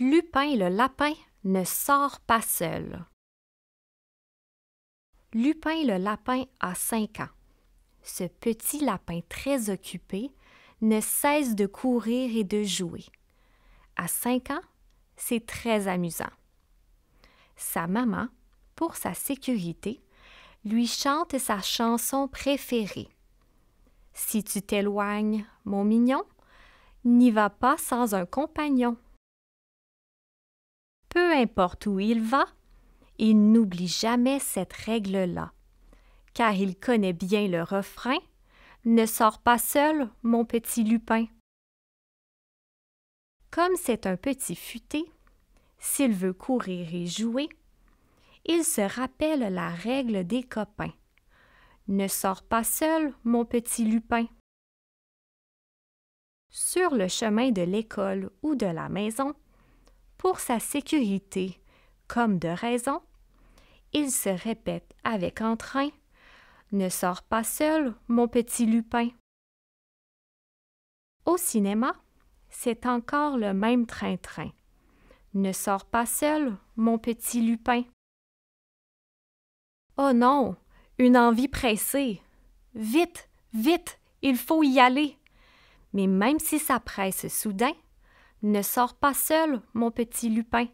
Lupin le lapin ne sort pas seul. Lupin le lapin a cinq ans. Ce petit lapin très occupé ne cesse de courir et de jouer. À cinq ans, c'est très amusant. Sa maman, pour sa sécurité, lui chante sa chanson préférée. Si tu t'éloignes, mon mignon, n'y va pas sans un compagnon peu importe où il va, il n'oublie jamais cette règle-là, car il connaît bien le refrain Ne sors pas seul, mon petit Lupin. Comme c'est un petit futé, s'il veut courir et jouer, il se rappelle la règle des copains. Ne sors pas seul, mon petit Lupin. Sur le chemin de l'école ou de la maison, pour sa sécurité, comme de raison, il se répète avec entrain Ne sors pas seul, mon petit Lupin. Au cinéma, c'est encore le même train-train. Ne sors pas seul, mon petit Lupin. Oh non, une envie pressée. Vite, vite, il faut y aller. Mais même si ça presse soudain, ne sors pas seul, mon petit Lupin.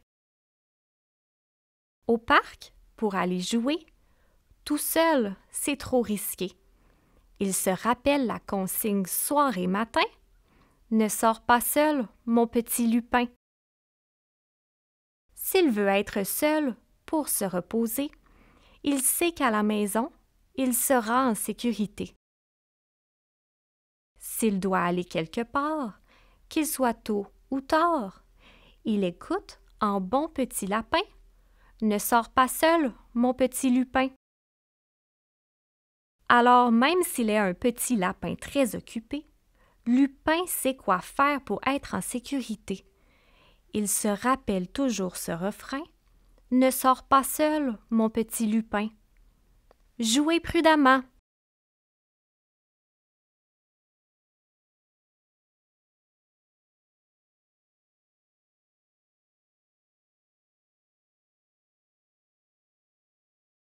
Au parc, pour aller jouer, tout seul, c'est trop risqué. Il se rappelle la consigne soir et matin. Ne sors pas seul, mon petit Lupin. S'il veut être seul pour se reposer, il sait qu'à la maison, il sera en sécurité. S'il doit aller quelque part, qu'il soit tôt ou Il écoute en bon petit lapin. Ne sors pas seul, mon petit lupin. Alors même s'il est un petit lapin très occupé, Lupin sait quoi faire pour être en sécurité. Il se rappelle toujours ce refrain. Ne sors pas seul, mon petit Lupin. Jouez prudemment,